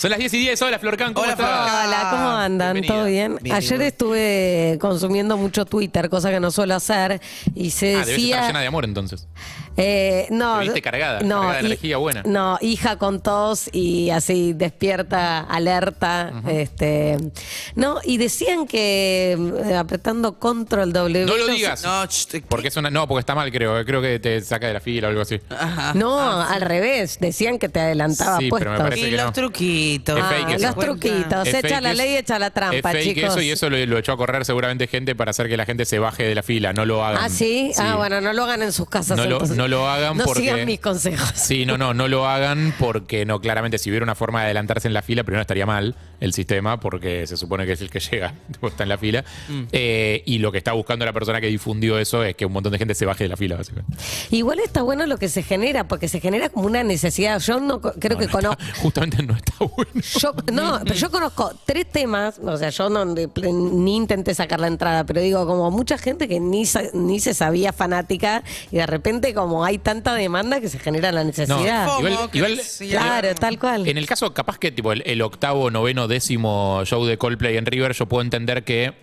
Son las 10 y 10. Hola, Florcán. ¿cómo Hola, estás? Hola, ¿cómo andan? ¿Todo bien? Ayer estuve consumiendo mucho Twitter, cosa que no suelo hacer. Y se ah, decía. Debes llena de amor entonces. Eh, no. cargada, no, cargada de No, hija con tos y así despierta, alerta. este, no, y decían que eh, apretando control W. No lo digas. No, porque es una, no, porque está mal, creo. Eh, creo que te saca de la fila o algo así. No, ah, al revés. Decían que te adelantaba sí, y los truquitos. Ah, los truquitos. echa la ley, echa la trampa, es fake Eso y eso lo, echó a correr seguramente gente para hacer que la gente se baje de la fila. No lo hagan. Ah, sí. Ah, bueno, no lo hagan en sus casas. No, lo, lo hagan no sigan mis consejos. Sí, no, no, no lo hagan porque no, claramente si hubiera una forma de adelantarse en la fila, primero estaría mal el sistema, porque se supone que es el que llega, está en la fila. Mm. Eh, y lo que está buscando la persona que difundió eso es que un montón de gente se baje de la fila, básicamente. Igual está bueno lo que se genera, porque se genera como una necesidad. Yo no creo que conozco. Justamente no está bueno. Yo, no, pero yo conozco tres temas, o sea, yo no, ni intenté sacar la entrada, pero digo, como mucha gente que ni, ni se sabía fanática y de repente como hay tanta demanda que se genera la necesidad. claro, tal cual. En el caso, capaz que tipo el, octavo, noveno, décimo show de Coldplay en River, yo puedo entender que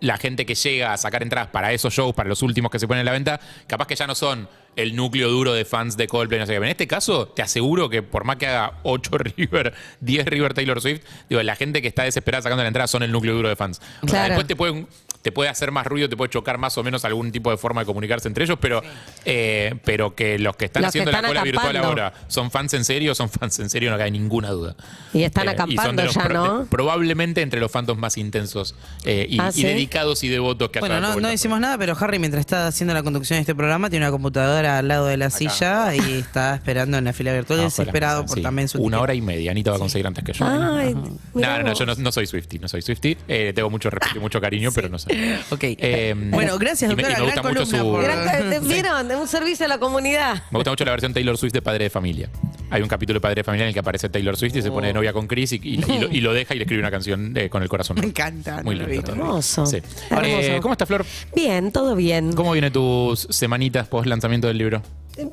la gente que llega a sacar entradas para esos shows, para los últimos que se ponen en la venta, capaz que ya no son el núcleo duro de fans de Coldplay, no sé En este caso, te aseguro que por más que haga 8 River, 10 River Taylor Swift, digo, la gente que está desesperada sacando la entrada son el núcleo duro de fans. claro. después te pueden te puede hacer más ruido, te puede chocar más o menos algún tipo de forma de comunicarse entre ellos, pero, eh, pero que los que están haciendo la cola virtual ahora son fans en serio, son fans en serio, no cae ninguna duda. Y están eh, acampando ya, ¿no? probablemente entre los fans más intensos eh, y, ah, dedicados y devotos que Bueno, no, no decimos nada, pero Harry, mientras está haciendo la conducción de este programa, tiene una computadora al lado de la silla y está esperando en la fila virtual, desesperado ah, por también su. Una hora y media, Anita va a conseguir antes que yo. no, no, yo no, soy Swifty, no soy Swifty. tengo mucho respeto y mucho cariño, pero no sé. Ok. Eh, bueno, gracias, doctora. me gusta mucho su. Un servicio a la comunidad. Me gusta mucho la versión Taylor Swift de Padre de Familia. Hay un capítulo de Padre de Familia en el que aparece Taylor Swift y se pone de oh. novia con Chris y, lo, deja y le escribe una canción con el corazón. Me encanta. Muy lindo. Hermoso. Sí. Eh, ¿Cómo está Flor? Bien, todo bien. ¿Cómo vienen tus semanitas post lanzamiento del libro?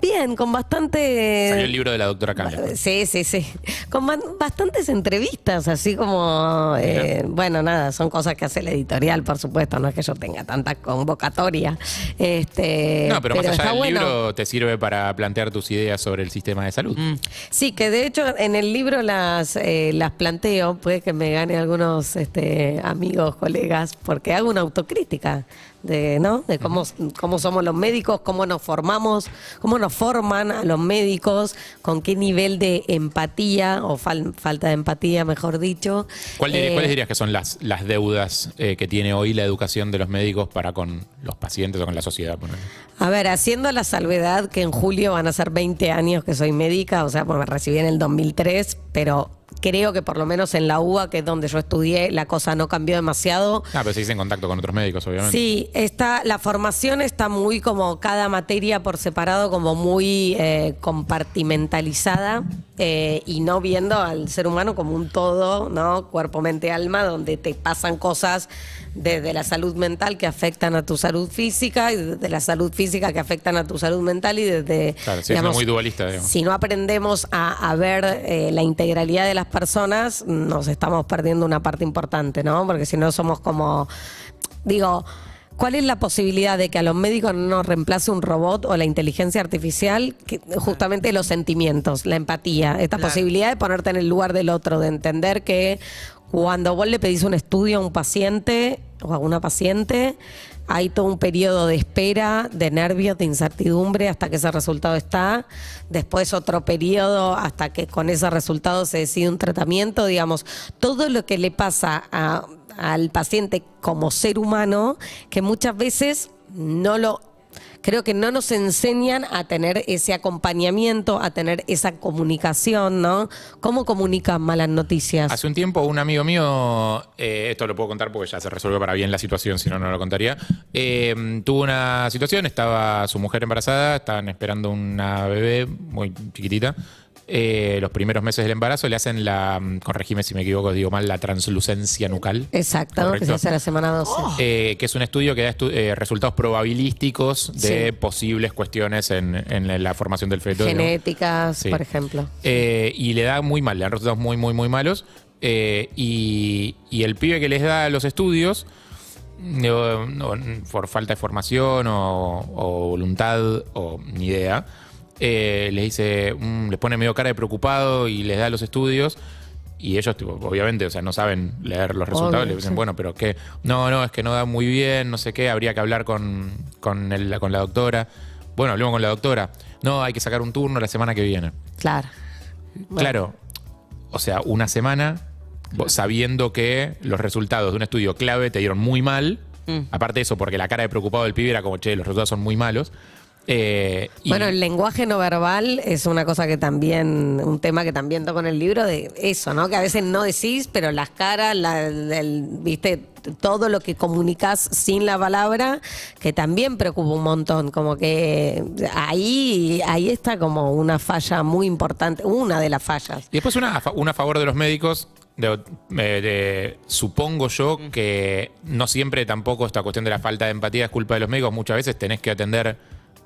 Bien, con bastante. Salió el libro de la doctora Cambia. Pues. Sí, sí, sí. Con bastantes entrevistas, así como. Eh, bueno, nada, son cosas que hace la editorial, por supuesto. No es que yo tenga tanta convocatoria. Este, no, pero, más allá del libro te sirve para plantear tus ideas sobre el sistema de salud. Mm. Sí, que de hecho en el libro las, eh, las planteo, puede que me gane algunos este, amigos, colegas, porque hago una autocrítica de, ¿no? de cómo, cómo somos los médicos, cómo nos formamos, cómo nos forman a los médicos, con qué nivel de empatía o falta de empatía, mejor dicho. ¿Cuáles eh, dirías que son las, las deudas eh, que tiene hoy la educación de los médicos para con los pacientes o con la sociedad? A ver, haciendo la salvedad que en julio van a ser 20 años que soy médica, o sea, porque me recibí en el 2003, pero creo que por lo menos en la UBA, que es donde yo estudié, la cosa no cambió demasiado. Ah, pero se en contacto con otros médicos, obviamente. Sí, está, la formación está muy como cada materia por separado, como muy eh, compartimentalizada. Eh, y no viendo al ser humano como un todo, ¿no? Cuerpo, mente, alma, donde te pasan cosas desde la salud mental que afectan a tu salud física y desde la salud física que afectan a tu salud mental y desde... Claro, es muy dualista. Digamos. Si no aprendemos a, ver eh, la integralidad de las personas, nos estamos perdiendo una parte importante, ¿no? Porque si no somos como... Digo, ¿Cuál es la posibilidad de que a los médicos nos reemplace un robot o la inteligencia artificial? justamente los sentimientos, la empatía, esta posibilidad de ponerte en el lugar del otro, de entender que cuando vos le pedís un estudio a un paciente o a una paciente, hay todo un periodo de espera, de nervios, de incertidumbre hasta que ese resultado está. Después otro periodo hasta que con ese resultado se decide un tratamiento. Digamos, todo lo que le pasa a al paciente como ser humano que muchas veces no lo creo que no nos enseñan a tener ese acompañamiento, a tener esa comunicación, ¿no? ¿Cómo comunican malas noticias? Hace un tiempo un amigo mío, eh, esto lo puedo contar porque ya se resolvió para bien la situación, si no, no lo contaría, em, tuvo una situación, estaba su mujer embarazada, estaban esperando una bebé muy chiquitita, eh, los primeros meses del embarazo, le hacen la, mm, corregime si me equivoco, digo mal, la translucencia nucal. Exacto, que se hace la semana 12. Eh, que es un estudio que da eh, resultados probabilísticos de posibles cuestiones en, la formación del feto. Genéticas, por ejemplo. y le da muy mal, le dan resultados muy, muy, muy malos. y, el pibe que les da los estudios... por falta de formación o, o, voluntad o ni idea, eh, les dice, mm, pone medio cara de preocupado y les da los estudios. Y ellos, obviamente, o sea, no saben leer los resultados. les dicen, bueno, pero que no, no, es que no da muy bien, no sé qué, habría que hablar con, con, la doctora. Bueno, hablemos con la doctora. No, hay que sacar un turno la semana que viene. Claro. Claro. O sea, una semana sabiendo que los resultados de un estudio clave te dieron muy mal. Mm. Aparte de eso, porque la cara de preocupado del pibe era como, che, los resultados son muy malos. Eh, bueno, el lenguaje no verbal es una cosa que también, un tema que también toco en el libro, de eso, ¿no? Que a veces no decís, pero las caras, la, viste, todo lo que comunicas sin la palabra, que también preocupa un montón, como que ahí, ahí está como una falla muy importante, una de las fallas. Y después una, a favor de los médicos, eh, supongo yo que no siempre tampoco esta cuestión de la falta de empatía es culpa de los médicos, muchas veces tenés que atender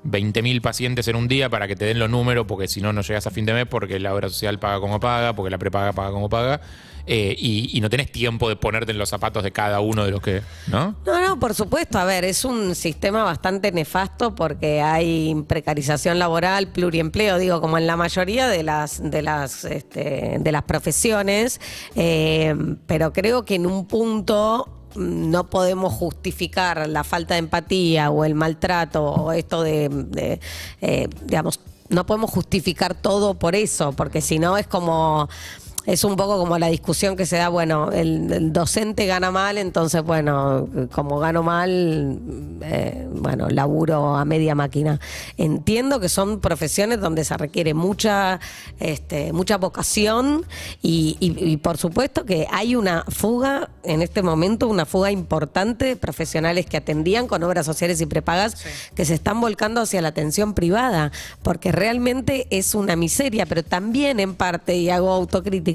20.000 pacientes en un día para que te den los números, porque si no, no llegas a fin de mes, porque la obra social paga como paga, porque la prepaga paga como paga, eh, y, no tenés tiempo de ponerte en los zapatos de cada uno de los que, ¿no? No, no, por supuesto. A ver, es un sistema bastante nefasto porque hay precarización laboral, pluriempleo, digo, como en la mayoría de las, de las, este, de las profesiones, eh, pero creo que en un punto no podemos justificar la falta de empatía o el maltrato o esto de, eh, digamos, no podemos justificar todo por eso, porque si no es como es un poco como la discusión que se da, bueno, el, docente gana mal, entonces, bueno, como gano mal, eh, bueno, laburo a media máquina. Entiendo que son profesiones donde se requiere mucha, este, mucha vocación y, por supuesto que hay una fuga en este momento, una fuga importante de profesionales que atendían con obras sociales y prepagas que se están volcando hacia la atención privada, porque realmente es una miseria, pero también en parte, y hago autocrítica,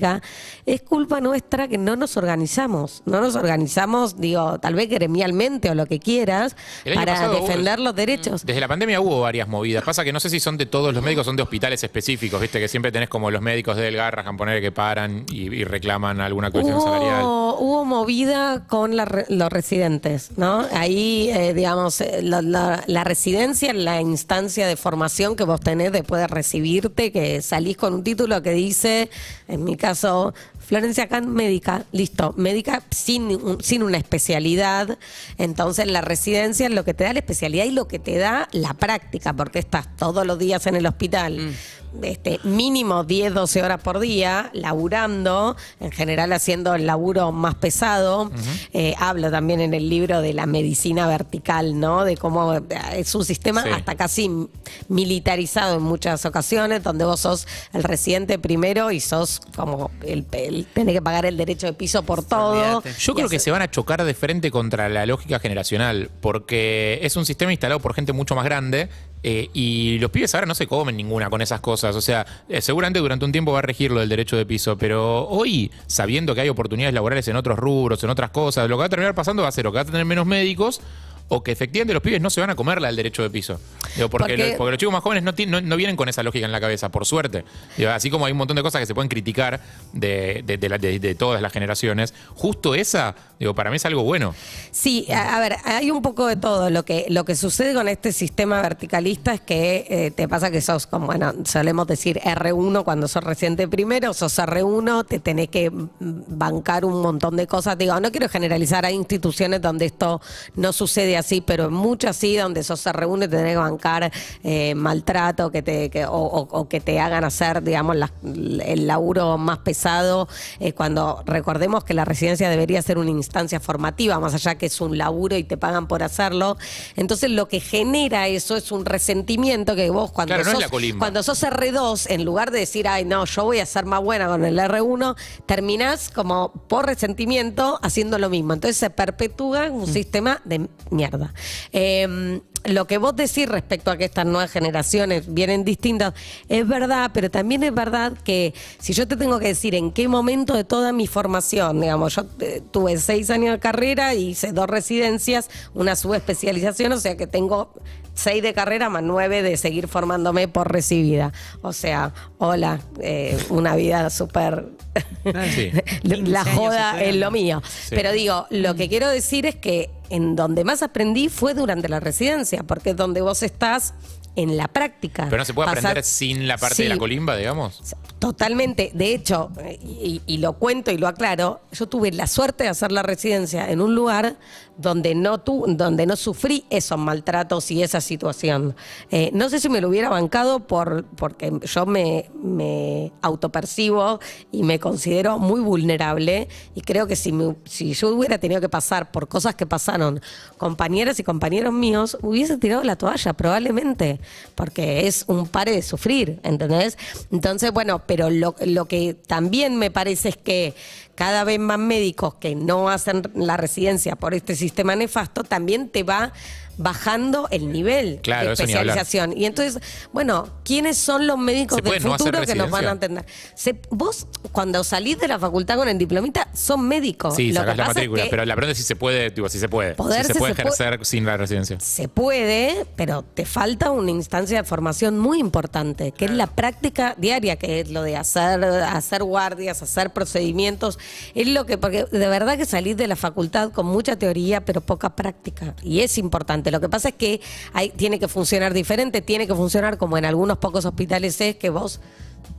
es culpa nuestra que no nos organizamos. No nos organizamos, digo, tal vez gremialmente o lo que quieras, para defender los derechos. Desde la pandemia hubo varias movidas. Pasa que no sé si son de todos los médicos, son de hospitales específicos, viste, que siempre tenés como los médicos de Delgarra, poner que paran y, reclaman alguna cuestión hubo, salarial. Hubo movida con los residentes, ¿no? Ahí, eh, digamos, eh, la, la residencia, la instancia de formación que vos tenés después de recibirte, que salís con un título que dice, en mi caso, So. Florencia Can, médica, listo, médica sin, sin una especialidad. Entonces la residencia es lo que te da la especialidad y lo que te da la práctica, porque estás todos los días en el hospital. Mm. Este, mínimo 10, 12 horas por día, laburando, en general haciendo el laburo más pesado. Eh, hablo también en el libro de la medicina vertical, ¿no? De cómo eh, es un sistema hasta casi militarizado en muchas ocasiones, donde vos sos el residente primero y sos como el, el tiene que pagar el derecho de piso por todo. Yo creo que se van a chocar de frente contra la lógica generacional, porque es un sistema instalado por gente mucho más grande eh, y los pibes ahora no se comen ninguna con esas cosas. O sea, eh, seguramente durante un tiempo va a regir lo del derecho de piso, pero hoy, sabiendo que hay oportunidades laborales en otros rubros, en otras cosas, lo que va a terminar pasando va a ser o que va a tener menos médicos o que efectivamente los pibes no se van a comer la del derecho de piso. porque, los chicos más jóvenes no, no, vienen con esa lógica en la cabeza, por suerte. así como hay un montón de cosas que se pueden criticar de, todas las generaciones, justo esa, digo, para mí es algo bueno. Sí, a, ver, hay un poco de todo. Lo que, lo que sucede con este sistema verticalista es que eh, te pasa que sos, como bueno, solemos decir R1 cuando sos reciente primero, sos R1, te tenés que bancar un montón de cosas. Digo, no quiero generalizar, hay instituciones donde esto no sucede así, pero muchas sí, donde sos se reúne, tenés que bancar eh, maltrato que te, o, que te hagan hacer, digamos, el laburo más pesado, cuando recordemos que la residencia debería ser una instancia formativa, más allá que es un laburo y te pagan por hacerlo. Entonces lo que genera eso es un resentimiento que vos cuando, sos, cuando sos R2, en lugar de decir, ay, no, yo voy a ser más buena con el R1, terminás como por resentimiento haciendo lo mismo. Entonces se perpetúa un mm. sistema de mierda. Em, lo que vos decís respecto a que estas nuevas generaciones vienen distintas es verdad, pero también es verdad que si yo te tengo que decir en qué momento de toda mi formación, digamos, yo eh, tuve seis años de carrera y hice dos residencias, una subespecialización, o sea que tengo seis de carrera más nueve de seguir formándome por recibida. O sea, hola, eh, una vida súper... Ah, la joda es lo mío. Pero digo, lo que quiero decir es que en donde más aprendí fue durante la residencia, porque donde vos estás en la práctica. Pero no se puede aprender sin la parte de la colimba, digamos. Totalmente. De hecho, y, lo cuento y lo aclaro, yo tuve la suerte de hacer la residencia en un lugar donde no, tu, donde no sufrí esos maltratos y esa situación. Eh, no sé si me lo hubiera bancado por, porque yo me, me autopercibo y me considero muy vulnerable y creo que si, si yo hubiera tenido que pasar por cosas que pasaron compañeras y compañeros míos, hubiese tirado la toalla probablemente porque es un pare de sufrir, ¿entendés? Entonces, bueno, pero lo, lo que también me parece es que cada vez más médicos que no hacen la residencia por este sistema nefasto, también te va bajando el nivel de especialización. Y entonces, bueno, ¿quiénes son los médicos del futuro que nos van a atender? vos, cuando salís de la facultad con el diplomita, son médicos. Sí, la matrícula, pero la pregunta es si se puede, si se puede. Si se puede ejercer sin la residencia. Se puede, pero te falta una instancia de formación muy importante, que es la práctica diaria, que es lo de hacer, hacer guardias, hacer procedimientos. Es lo que, porque de verdad que salís de la facultad con mucha teoría, pero poca práctica. Y es importante lo que pasa es que tiene que funcionar diferente, tiene que funcionar como en algunos pocos hospitales es que vos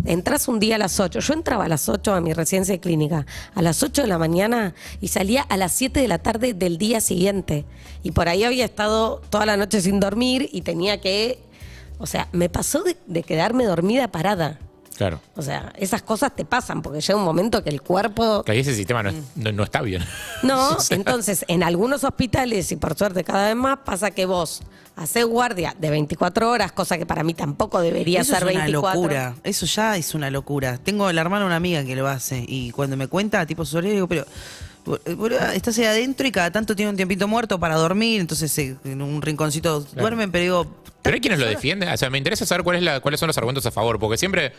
entras un día a las 8. Yo entraba a las 8 a mi residencia clínica, a las 8 de la mañana y salía a las 7 de la tarde del día siguiente. Y por ahí había estado toda la noche sin dormir y tenía que... O sea, me pasó de quedarme dormida parada. Claro. O sea, esas cosas te pasan porque llega un momento que el cuerpo. Que ese sistema no, mm. está bien. No, entonces en algunos hospitales, y por suerte cada vez más, pasa que vos haces guardia de 24 horas, cosa que para mí tampoco debería Eso ser es una locura. Eso ya es una locura. Tengo la hermana una amiga que lo hace y cuando me cuenta, tipo su digo, pero estás ahí adentro y cada tanto tiene un tiempito muerto para dormir, entonces eh, en un rinconcito duermen, pero digo... Pero hay quienes lo defienden, o sea, me interesa saber cuál la, cuáles son los argumentos a favor, porque siempre,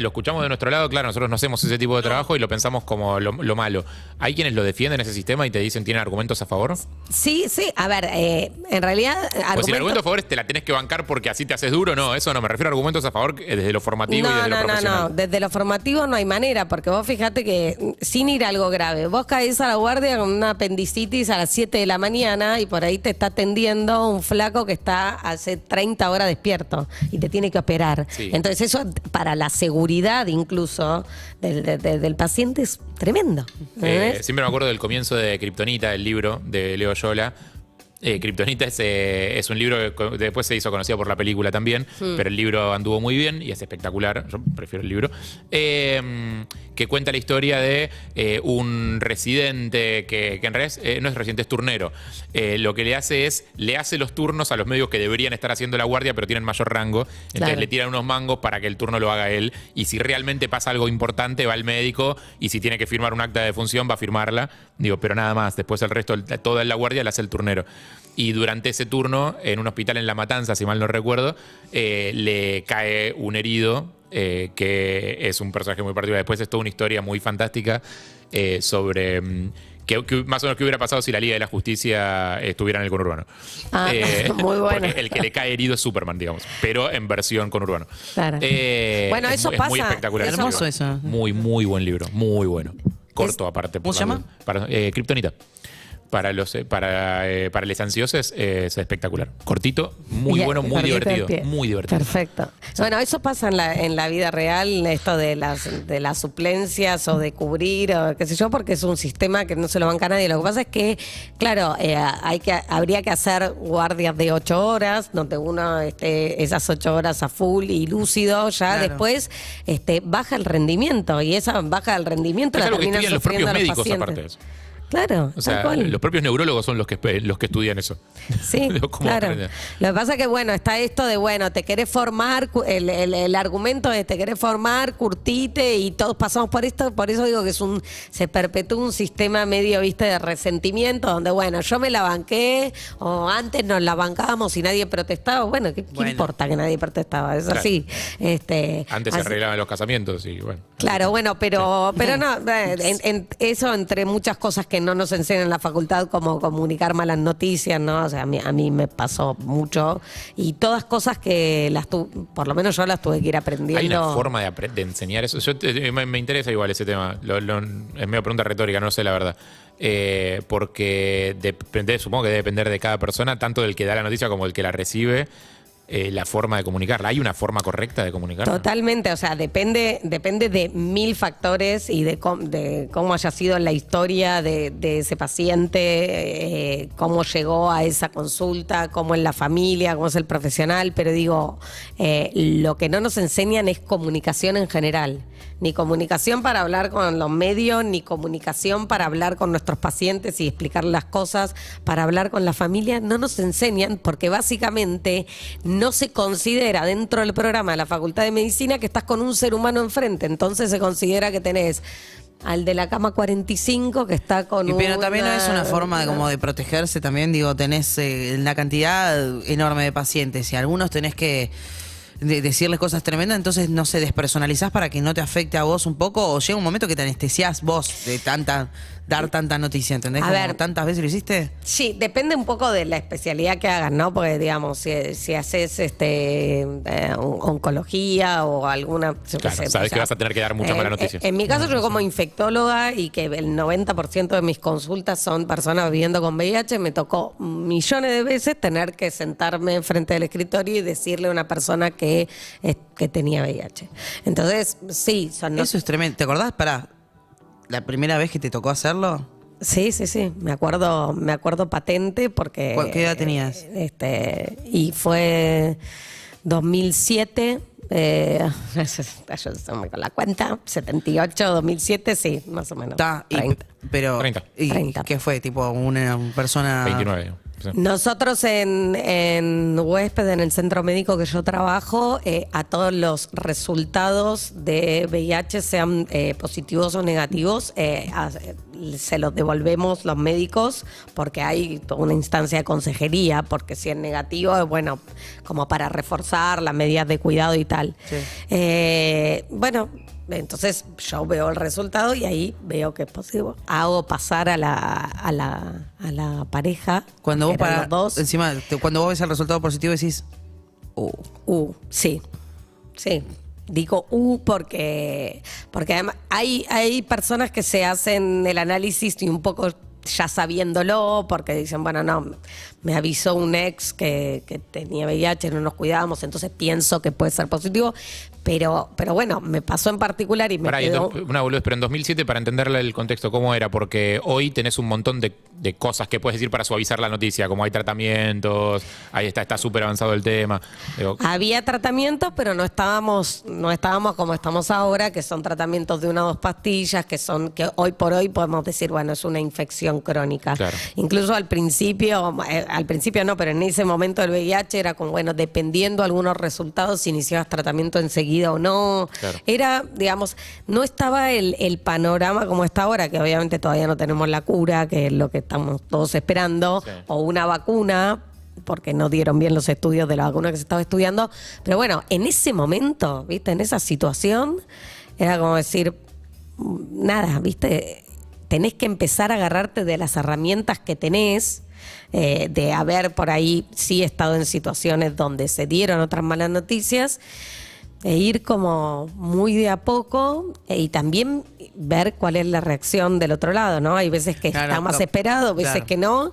lo escuchamos de nuestro lado, claro, nosotros no hacemos ese tipo de trabajo y lo pensamos como lo, malo. ¿Hay quienes lo defienden ese sistema y te dicen tienen argumentos a favor? Sí, sí, a ver, eh, en realidad... Pues argumentos a favor te la tenés que bancar porque así te haces duro, no, eso no, me refiero a argumentos a favor desde lo formativo y desde lo profesional. No, no, no, desde lo formativo no hay manera, porque vos fíjate que mm, sin ir a algo grave, vos caes a la guardia con una apendicitis a las 7 de la mañana y por ahí te está atendiendo un flaco que está hace 30 horas despierto y te tiene que operar. Entonces eso para la seguridad incluso del, paciente es tremendo. Eh, siempre me acuerdo del comienzo de Kryptonita, el libro de Leo Yola Criptonita eh, Kryptonita eh, es, un libro que después se hizo conocido por la película también, mm. pero el libro anduvo muy bien y es espectacular, yo prefiero el libro, em, que cuenta la historia de eh, un residente que, en realidad no es residente, es turnero. lo que le hace es, le hace los turnos a los medios que deberían estar haciendo la guardia, pero tienen mayor rango, entonces le tiran unos mangos para que el turno lo haga él, y si realmente pasa algo importante va al médico, y si tiene que firmar un acta de función va a firmarla, digo, pero nada más, después el resto, toda la guardia la hace el turnero y durante ese turno, en un hospital en La Matanza, si mal no recuerdo, eh, le cae un herido, eh, que es un personaje muy particular. Después es toda una historia muy fantástica eh, sobre... Mm, qué más o menos qué hubiera pasado si la Liga de la Justicia estuviera en el conurbano. Ah, muy bueno. el que le cae herido es Superman, digamos, pero en versión conurbano. Claro. bueno, eso muy, pasa. muy espectacular. hermoso eso. Muy, muy buen libro, muy bueno. Corto aparte. ¿Cómo se llama? Kryptonita para los eh, para, eh, para los ansiosos es espectacular. Cortito, muy bueno, muy divertido, muy divertido. Perfecto. Bueno, eso pasa en la, en la vida real, esto de las de las suplencias o de cubrir o qué sé yo, porque es un sistema que no se lo banca nadie. Lo que pasa es que, claro, eh, hay que habría que hacer guardias de ocho horas, donde uno esté esas ocho horas a full y lúcido, ya después este baja el rendimiento y esa baja el rendimiento es la algo que médicos aparte Claro. O sea, los propios neurólogos son los que, los que estudian eso. Sí, claro. Lo que pasa es que, bueno, está esto de, bueno, te querés formar, el, argumento de te querés formar, curtite y todos pasamos por esto, por eso digo que es un, se perpetúa un sistema medio, viste, de resentimiento, donde, bueno, yo me la banqué o antes nos la bancábamos y nadie protestaba. Bueno, ¿qué, importa que nadie protestaba? Es así. Este, antes se arreglaban los casamientos y, bueno. Claro, bueno, pero, pero no, eh, eso entre muchas cosas que no nos enseñan en la facultad cómo comunicar malas noticias, ¿no? O sea, a mí, a mí me pasó mucho. Y todas cosas que las tu, por lo menos yo las tuve que ir aprendiendo. Hay una forma de, de enseñar eso. Yo, eh, me, interesa igual ese tema. es medio pregunta retórica, no sé la verdad. Eh, porque depende, supongo que debe depender de cada persona, tanto del que da la noticia como del que la recibe. Eh, la forma de comunicarla. ¿Hay una forma correcta de comunicarla? Totalmente, o sea, depende, depende de mil factores y de, cómo haya sido la historia de, ese paciente, eh, cómo llegó a esa consulta, cómo es la familia, cómo es el profesional, pero digo, eh, lo que no nos enseñan es comunicación en general ni comunicación para hablar con los medios, ni comunicación para hablar con nuestros pacientes y explicar las cosas, para hablar con la familia, no nos enseñan porque básicamente no se considera dentro del programa de la Facultad de Medicina que estás con un ser humano enfrente, entonces se considera que tenés al de la cama 45 que está con un. Pero también es una forma de, como de protegerse también, digo, tenés eh, la una cantidad enorme de pacientes y algunos tenés que de decirles cosas tremendas, entonces no se sé, despersonalizás para que no te afecte a vos un poco o llega un momento que te anestesias vos de tanta dar tanta noticia, ¿entendés? A ver. ¿Tantas veces lo hiciste? Sí, depende un poco de la especialidad que hagas, ¿no? Porque, digamos, si, haces este eh, oncología o alguna. sabes que vas a tener que dar mucha eh, mala eh, noticia. En, mi caso, yo como infectóloga y que el 90% de mis consultas son personas viviendo con VIH, me tocó millones de veces tener que sentarme frente del escritorio y decirle a una persona que, tenía VIH. Entonces, sí, son Eso es tremendo. ¿Te acordás? para? la primera vez que te tocó hacerlo? Sí, sí, sí, me acuerdo, me acuerdo patente porque... ¿Qué edad tenías? Este, y fue 2007, eh, yo con la cuenta, 78, 2007, sí, más o menos. 30. pero, 30. ¿Qué fue? ¿Tipo una persona...? 29. Nosotros en, en, Huésped, en el centro médico que yo trabajo, eh, a todos los resultados de VIH, sean eh, positivos o negativos, eh, se los devolvemos los médicos porque hay una instancia de consejería, porque si es negativo, es bueno, como para reforzar las medidas de cuidado y tal. bueno, entonces yo veo el resultado y ahí veo que es positivo. Hago pasar a la, a la, a la pareja. Cuando vos para, dos. Encima, cuando vos ves el resultado positivo decís. Uh. Uh, sí. Sí. Digo uh, porque, porque además hay, hay personas que se hacen el análisis y un poco ya sabiéndolo, porque dicen, bueno, no, me avisó un ex que, tenía VIH, no nos cuidábamos, entonces pienso que puede ser positivo. Pero, pero bueno, me pasó en particular y me Una boludez, pero en 2007, para entenderle el contexto, ¿cómo era? Porque hoy tenés un montón de, cosas que puedes decir para suavizar la noticia, como hay tratamientos, ahí está, está súper avanzado el tema. Había tratamientos, pero no estábamos, no estábamos como estamos ahora, que son tratamientos de una o dos pastillas, que son, que hoy por hoy podemos decir, bueno, es una infección crónica. Incluso al principio, eh, al principio no, pero en ese momento el VIH era como, bueno, dependiendo algunos resultados, si iniciabas tratamiento enseguida o no. Era, digamos, no estaba el, panorama como está ahora, que obviamente todavía no tenemos la cura, que es lo que estamos todos esperando, o una vacuna, porque no dieron bien los estudios de la vacuna que se estaba estudiando. Pero bueno, en ese momento, ¿viste? En esa situación, era como decir, mm, nada, ¿viste? Tenés que empezar a agarrarte de las herramientas que tenés eh, de haber por ahí sí estado en situaciones donde se dieron otras malas noticias, e ir como muy de a poco eh, y también ver cuál es la reacción del otro lado, ¿no? Hay veces que está más esperado, veces que no.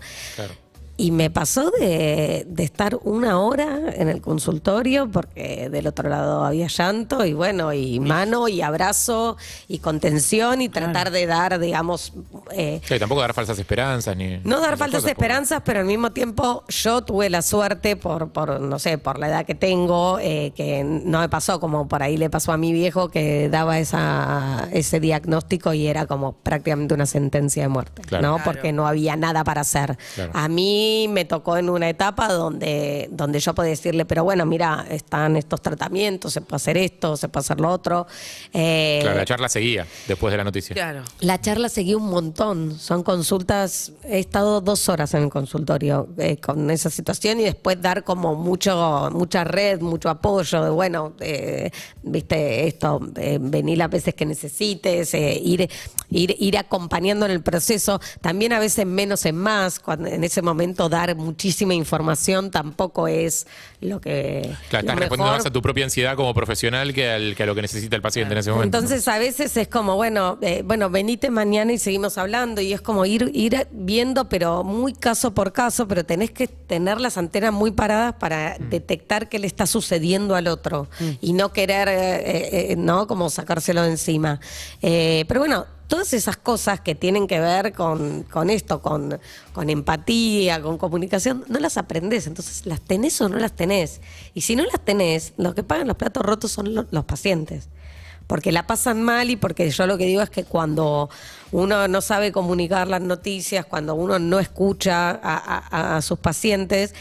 Y me pasó de, estar una hora en el consultorio porque del otro lado había llanto y bueno, y mano y abrazo y contención y tratar de dar, digamos... Eh, tampoco dar falsas esperanzas ni... No dar falsas esperanzas, pero al mismo tiempo yo tuve la suerte por, por no sé, por la edad que tengo, eh, que no me pasó como por ahí le pasó a mi viejo que daba esa, ese diagnóstico y era como prácticamente una sentencia de muerte, ¿no? Porque no había nada para hacer. A mí me tocó en una etapa donde, donde yo podía decirle, pero bueno, mira, están estos tratamientos, se puede hacer esto, se puede hacer lo otro. Eh, la charla seguía después de la noticia. Claro. La charla seguía un montón. Son consultas, he estado dos horas en el consultorio eh, con esa situación y después dar como mucho, mucha red, mucho apoyo de, bueno, eh, viste esto, venir las veces que necesites, ir, ir, ir acompañando en el proceso. También a veces menos en más, cuando en ese momento dar muchísima información tampoco es lo que. Claro, estás respondiendo más a tu propia ansiedad como profesional que, al, que a lo que necesita el paciente en ese momento. Entonces, a veces es como, bueno, eh, bueno, venite mañana y seguimos hablando, y es como ir, ir viendo, pero muy caso por caso, pero tenés que tener las antenas muy paradas para mm. detectar qué le está sucediendo al otro mm. y no querer, eh, eh, ¿no? Como sacárselo de encima. pero bueno, todas esas cosas que tienen que ver con, con esto, con, con, empatía, con comunicación, no las aprendes. Entonces, ¿las tenés o no las tenés? Y si no las tenés, los que pagan los platos rotos son los, pacientes. Porque la pasan mal y porque yo lo que digo es que cuando uno no sabe comunicar las noticias, cuando uno no escucha a, sus pacientes,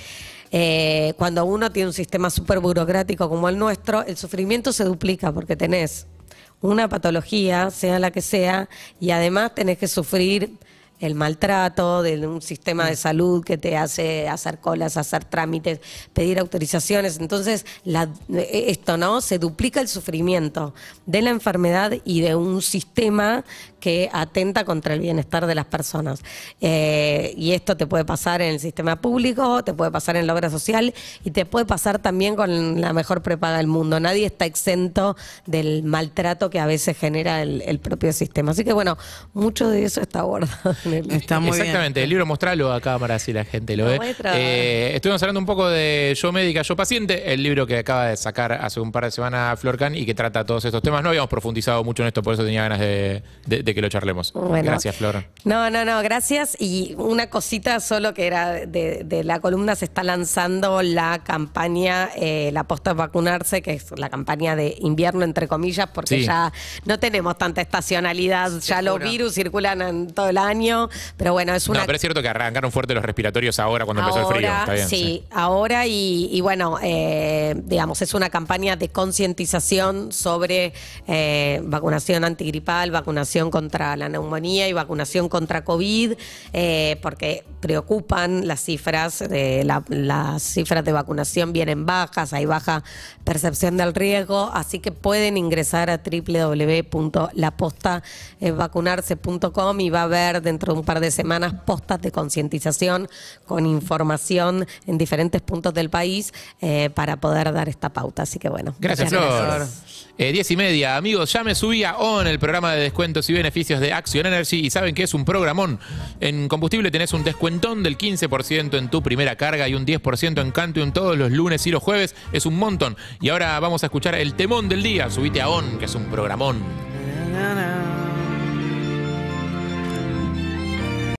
eh, cuando uno tiene un sistema súper burocrático como el nuestro, el sufrimiento se duplica porque tenés una patología, sea la que sea, y además tenés que sufrir el maltrato de un sistema de salud que te hace hacer colas, hacer trámites, pedir autorizaciones. Entonces, eh, esto no se duplica el sufrimiento de la enfermedad y de un sistema que atenta contra el bienestar de las personas. Eh, y esto te puede pasar en el sistema público, te puede pasar en la obra social y te puede pasar también con la mejor prepaga del mundo. Nadie está exento del maltrato que a veces genera el, propio sistema. Así que bueno, mucho de eso está abordado en Exactamente, el libro mostralo a cámara si la gente lo, ve. Eh, estuvimos hablando un poco de Yo Médica, Yo Paciente, el libro que acaba de sacar hace un par de semanas Florcan y que trata todos estos temas. No habíamos profundizado mucho en esto, por eso tenía ganas de que lo charlemos. Gracias, Flor. No, no, no, gracias. Y una cosita solo que era de, la columna, se está lanzando la campaña, eh, la posta vacunarse, que es la campaña de invierno, entre comillas, porque ya no tenemos tanta estacionalidad, ya los virus circulan en todo el año, pero bueno, es una... No, pero es cierto que arrancaron fuerte los respiratorios ahora cuando empezó el frío. Está sí, ahora y, bueno, eh, digamos, es una campaña de concientización sobre eh, vacunación antigripal, vacunación con contra la neumonía y vacunación contra COVID, eh, porque preocupan las cifras, de, las cifras de vacunación vienen bajas, hay baja percepción del riesgo, así que pueden ingresar a www.lapostavacunarse.com y va a haber dentro de un par de semanas postas de concientización con información en diferentes puntos del país eh, para poder dar esta pauta. Así que bueno. Gracias, Flor. Eh, diez y media. Amigos, ya me subía a ON, el programa de descuentos y Bienes de Action Energy y saben que es un programón. En combustible tenés un descuentón del 15% en tu primera carga y un 10% en en todos los lunes y los jueves. Es un montón. Y ahora vamos a escuchar el temón del día. Subite a ON, que es un programón.